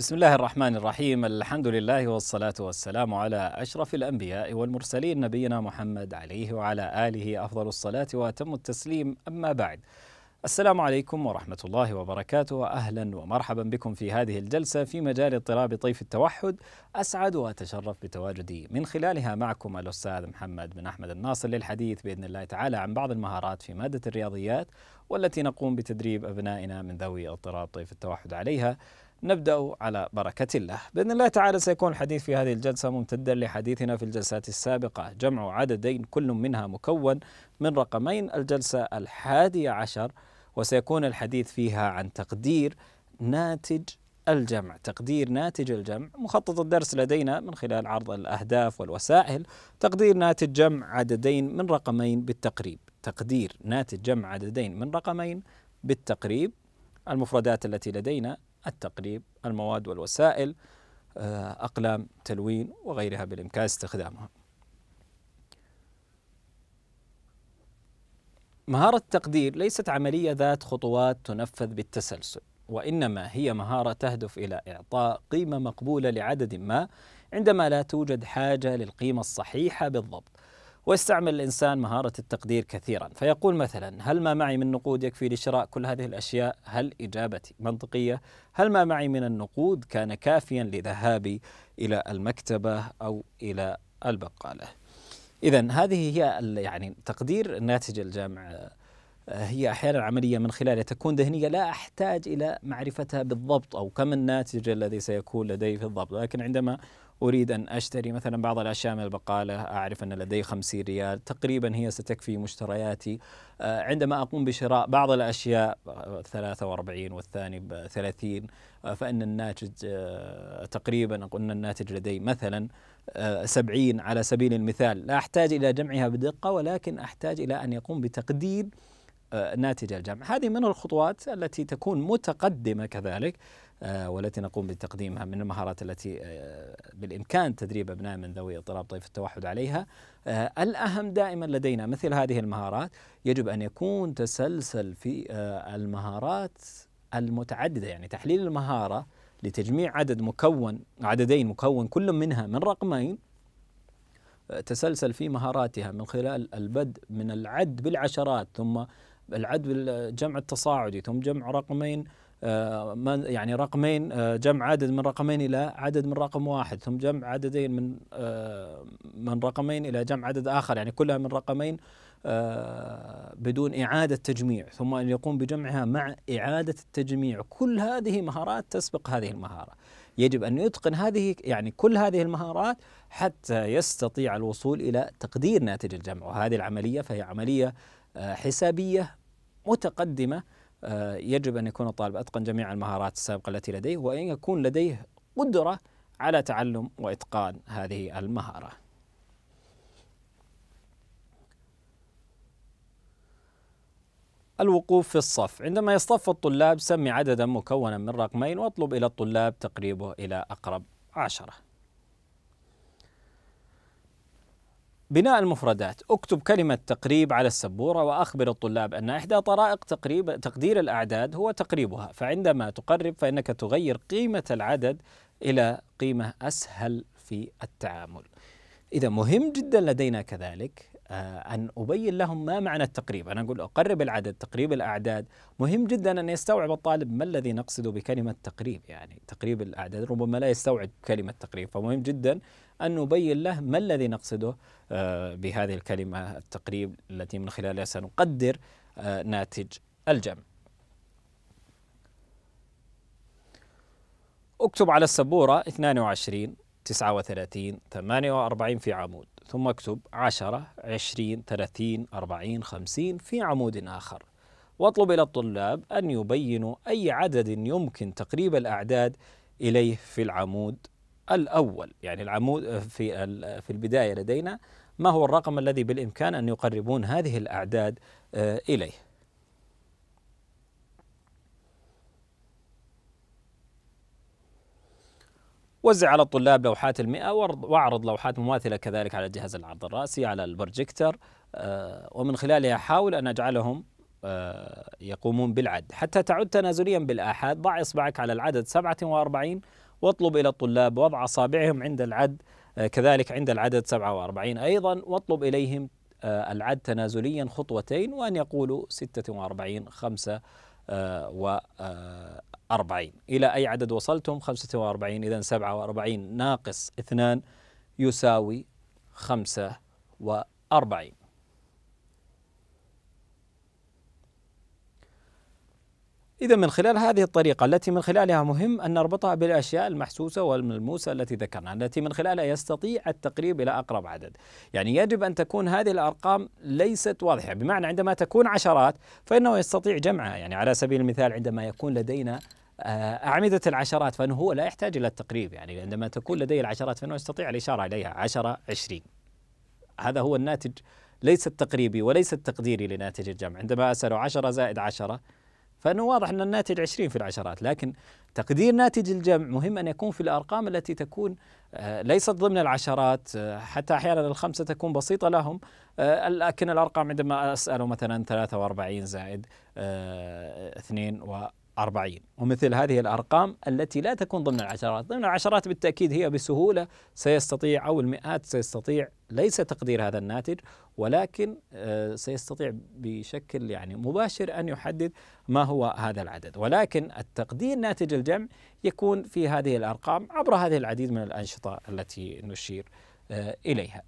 بسم الله الرحمن الرحيم الحمد لله والصلاة والسلام على أشرف الأنبياء والمرسلين نبينا محمد عليه وعلى آله أفضل الصلاة وأتم التسليم أما بعد السلام عليكم ورحمة الله وبركاته وأهلا ومرحبا بكم في هذه الجلسة في مجال اضطراب طيف التوحد أسعد وأتشرف بتواجدي من خلالها معكم الأستاذ محمد بن أحمد الناصر للحديث بإذن الله تعالى عن بعض المهارات في مادة الرياضيات والتي نقوم بتدريب أبنائنا من ذوي اضطراب طيف التوحد عليها نبدأ على بركة الله بإذن الله تعالى سيكون الحديث في هذه الجلسة ممتدا لحديثنا في الجلسات السابقة جمع عددين كل منها مكون من رقمين الجلسة الحادية عشر وسيكون الحديث فيها عن تقدير ناتج الجمع تقدير ناتج الجمع مخطط الدرس لدينا من خلال عرض الأهداف والوسائل تقدير ناتج جمع عددين من رقمين بالتقريب تقدير ناتج جمع عددين من رقمين بالتقريب المفردات التي لدينا التقريب المواد والوسائل آه، أقلام تلوين وغيرها بالإمكان استخدامها مهارة التقدير ليست عملية ذات خطوات تنفذ بالتسلسل وإنما هي مهارة تهدف إلى إعطاء قيمة مقبولة لعدد ما عندما لا توجد حاجة للقيمة الصحيحة بالضبط ويستعمل الإنسان مهارة التقدير كثيرا فيقول مثلا هل ما معي من نقود يكفي لشراء كل هذه الأشياء هل إجابتي منطقية هل ما معي من النقود كان كافيا لذهابي إلى المكتبة أو إلى البقالة إذا هذه هي يعني تقدير الناتج الجامع هي احيانا عمليه من خلالها تكون ذهنيه لا احتاج الى معرفتها بالضبط او كم الناتج الذي سيكون لدي في الضبط، لكن عندما أريد أن أشتري مثلا بعض الأشياء من البقالة أعرف أن لدي 50 ريال تقريبا هي ستكفي مشترياتي آه، عندما أقوم بشراء بعض الأشياء 43 آه، والثاني 30 آه، فإن الناتج تقريبا قلنا الناتج لدي مثلا سبعين على سبيل المثال لا أحتاج إلى جمعها بدقة ولكن أحتاج إلى أن يقوم بتقدير ناتج الجمع هذه من الخطوات التي تكون متقدمة كذلك آه، والتي نقوم بتقديمها من المهارات التي آه، بالإمكان تدريب أبناء من ذوي اضطراب طيف التوحد عليها آه، الأهم دائما لدينا مثل هذه المهارات يجب أن يكون تسلسل في المهارات المتعددة يعني تحليل المهارة لتجميع عدد مكون عددين مكون كل منها من رقمين تسلسل في مهاراتها من خلال البدء من العد بالعشرات ثم العد بالجمع التصاعدي ثم جمع رقمين آه، يعني رقمين آه، جمع عدد من رقمين إلى عدد من رقم واحد ثم جمع عددين من آه، من رقمين إلى جمع عدد آخر يعني كلها من رقمين بدون إعادة تجميع ثم أن يقوم بجمعها مع إعادة التجميع كل هذه مهارات تسبق هذه المهارة يجب أن يتقن هذه يعني كل هذه المهارات حتى يستطيع الوصول إلى تقدير ناتج الجمع وهذه العملية فهي عملية حسابية متقدمة آه، يجب أن يكون الطالب أتقن جميع المهارات السابقة التي لديه وأن يكون لديه قدرة على تعلم وإتقان هذه المهارة الوقوف في الصف عندما يصطف الطلاب سمي عددا مكونا من رقمين واطلب إلى الطلاب تقريبه إلى أقرب عشرة بناء المفردات اكتب كلمة تقريب على السبورة وأخبر الطلاب أن إحدى طرائق تقريب تقدير الأعداد هو تقريبها فعندما تقرب فإنك تغير قيمة العدد إلى قيمة أسهل في التعامل إذا مهم جدا لدينا كذلك آه، أن أبين لهم ما معنى التقريب أنا أقول أقرب العدد تقريب الأعداد مهم جدا أن يستوعب الطالب ما الذي نقصده بكلمة تقريب يعني تقريب الأعداد ربما لا يستوعب كلمة تقريب فمهم جدا أن نبين له ما الذي نقصده آه، بهذه الكلمة التقريب التي من خلالها سنقدر آه، ناتج الجمع اكتب على السبورة 22 39 48 في عمود ثم اكتب 10 20 30 40 50 في عمود آخر واطلب إلى الطلاب أن يبينوا أي عدد يمكن تقريب الأعداد إليه في العمود الأول يعني العمود آه، في آه، في البداية لدينا ما هو الرقم الذي بالإمكان أن يقربون هذه الأعداد آه، إليه وزع على الطلاب لوحات المئة واعرض لوحات مماثلة كذلك على جهاز العرض الرأسي على البرجكتر ومن خلالها حاول أن أجعلهم يقومون بالعد حتى تعد تنازليا بالآحاد ضع إصبعك على العدد 47 واطلب إلى الطلاب وضع أصابعهم عند العد آه، كذلك عند العدد 47 أيضا واطلب إليهم آه، العد تنازليا خطوتين وأن يقولوا 46 5 و 40 إلى أي عدد وصلتم 45 إذا 47 ناقص 2 يساوي 45 إذا من خلال هذه الطريقة التي من خلالها مهم أن نربطها بالأشياء المحسوسة والملموسة التي ذكرنا التي من خلالها يستطيع التقريب إلى أقرب عدد يعني يجب أن تكون هذه الأرقام ليست واضحة بمعنى عندما تكون عشرات فإنه يستطيع جمعها يعني على سبيل المثال عندما يكون لدينا آه، أعمدة العشرات فإنه هو لا يحتاج إلى التقريب يعني عندما تكون لديه العشرات فإنه يستطيع الإشارة إليها عشرة عشرين هذا هو الناتج ليس التقريبي وليس التقديري لناتج الجمع عندما أسأل عشرة زائد عشرة فانه واضح ان الناتج 20 في العشرات لكن تقدير ناتج الجمع مهم ان يكون في الارقام التي تكون آه، ليست ضمن العشرات آه، حتى احيانا الخمسه تكون بسيطه لهم آه، لكن الارقام عندما اساله مثلا 43 زائد 2 40 ومثل هذه الأرقام التي لا تكون ضمن العشرات ضمن العشرات بالتأكيد هي بسهولة سيستطيع أو المئات سيستطيع ليس تقدير هذا الناتج ولكن آه، سيستطيع بشكل يعني مباشر أن يحدد ما هو هذا العدد ولكن التقدير ناتج الجمع يكون في هذه الأرقام عبر هذه العديد من الأنشطة التي نشير آه، إليها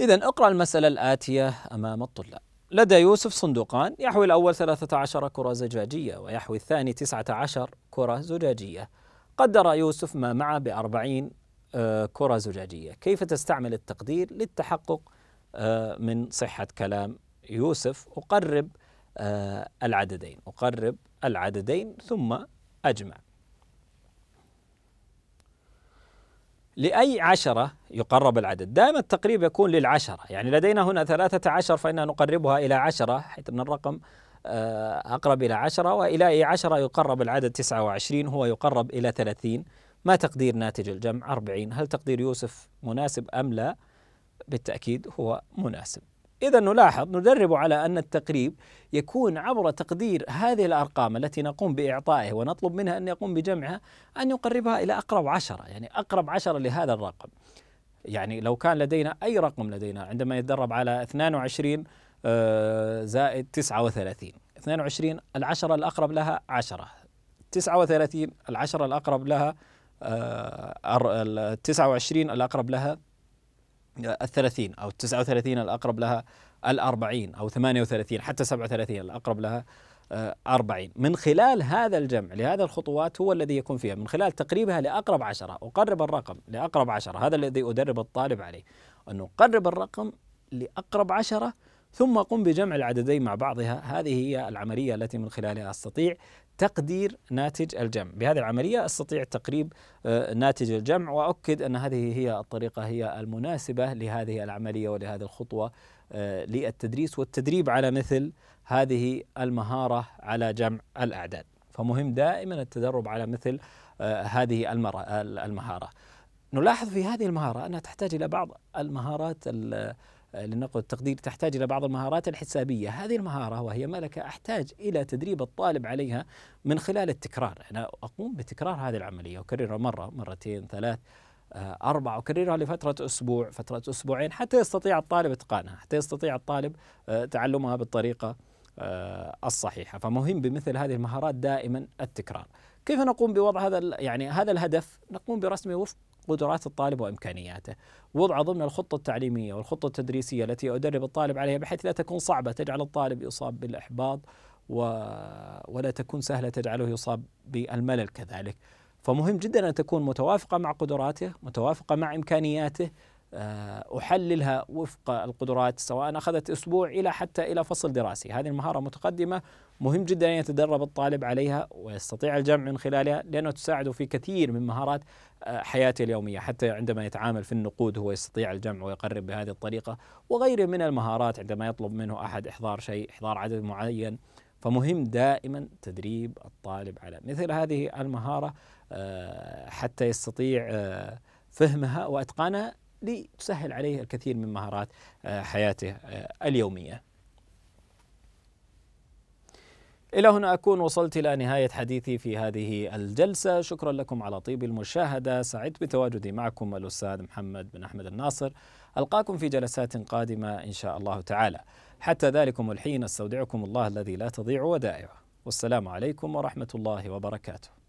إذا اقرأ المسألة الآتية أمام الطلاب لدى يوسف صندوقان يحوي الأول 13 كرة زجاجية ويحوي الثاني 19 كرة زجاجية قدر يوسف ما معه بأربعين آه، كرة زجاجية كيف تستعمل التقدير للتحقق آه، من صحة كلام يوسف أقرب آه، العددين أقرب العددين ثم أجمع لأي عشرة يقرب العدد دائما التقريب يكون للعشرة يعني لدينا هنا ثلاثة عشر فإننا نقربها إلى عشرة حيث أن الرقم آه، أقرب إلى عشرة وإلى عشرة يقرب العدد تسعة وعشرين هو يقرب إلى ثلاثين ما تقدير ناتج الجمع أربعين هل تقدير يوسف مناسب أم لا بالتأكيد هو مناسب إذا نلاحظ ندرب على أن التقريب يكون عبر تقدير هذه الأرقام التي نقوم بإعطائه ونطلب منها أن يقوم بجمعها أن يقربها إلى أقرب عشرة يعني أقرب عشرة لهذا الرقم يعني لو كان لدينا أي رقم لدينا عندما يتدرب على 22 آه، زائد 39 22 العشرة الأقرب لها 10 39 العشرة الأقرب لها 29 آه، الأقرب لها 30 آه، أو 39 الأقرب لها 40 أو 38 حتى 37 الأقرب لها 40 من خلال هذا الجمع لهذا الخطوات هو الذي يكون فيها من خلال تقريبها لأقرب عشرة أقرب الرقم لأقرب عشرة هذا الذي أدرب الطالب عليه أنه قرب الرقم لأقرب عشرة ثم قم بجمع العددين مع بعضها هذه هي العملية التي من خلالها أستطيع تقدير ناتج الجمع بهذه العملية أستطيع تقريب آه، ناتج الجمع وأؤكد أن هذه هي الطريقة هي المناسبة لهذه العملية ولهذه الخطوة آه، للتدريس والتدريب على مثل هذه المهارة على جمع الأعداد فمهم دائما التدرب على مثل آه، هذه المهارة نلاحظ في هذه المهارة أنها تحتاج إلى بعض المهارات لنقل التقدير تحتاج إلى بعض المهارات الحسابية هذه المهارة وهي ملكة أحتاج إلى تدريب الطالب عليها من خلال التكرار أنا أقوم بتكرار هذه العملية أكررها مرة مرتين ثلاث آه، أربعة أكررها لفترة أسبوع فترة أسبوعين حتى يستطيع الطالب إتقانها حتى يستطيع الطالب آه، تعلمها بالطريقة آه، الصحيحة فمهم بمثل هذه المهارات دائما التكرار كيف نقوم بوضع هذا يعني هذا الهدف نقوم برسمه وفق قدرات الطالب وامكانياته. وضع ضمن الخطه التعليميه والخطه التدريسيه التي ادرب الطالب عليها بحيث لا تكون صعبه تجعل الطالب يصاب بالاحباط و... ولا تكون سهله تجعله يصاب بالملل كذلك. فمهم جدا ان تكون متوافقه مع قدراته، متوافقه مع امكانياته، آه، احللها وفق القدرات سواء اخذت اسبوع الى حتى الى فصل دراسي، هذه المهاره متقدمه مهم جدا ان يتدرب الطالب عليها ويستطيع الجمع من خلالها لانه تساعده في كثير من مهارات آه، حياته اليوميه، حتى عندما يتعامل في النقود هو يستطيع الجمع ويقرب بهذه الطريقه، وغيره من المهارات عندما يطلب منه احد احضار شيء، احضار عدد معين، فمهم دائما تدريب الطالب على مثل هذه المهاره آه، حتى يستطيع فهمها واتقانها لتسهل عليه الكثير من مهارات آه، حياته آه، اليومية إلى هنا أكون وصلت إلى نهاية حديثي في هذه الجلسة شكرا لكم على طيب المشاهدة سعدت بتواجدي معكم الأستاذ محمد بن أحمد الناصر ألقاكم في جلسات قادمة إن شاء الله تعالى حتى ذلكم الحين استودعكم الله الذي لا تضيع ودائعه والسلام عليكم ورحمة الله وبركاته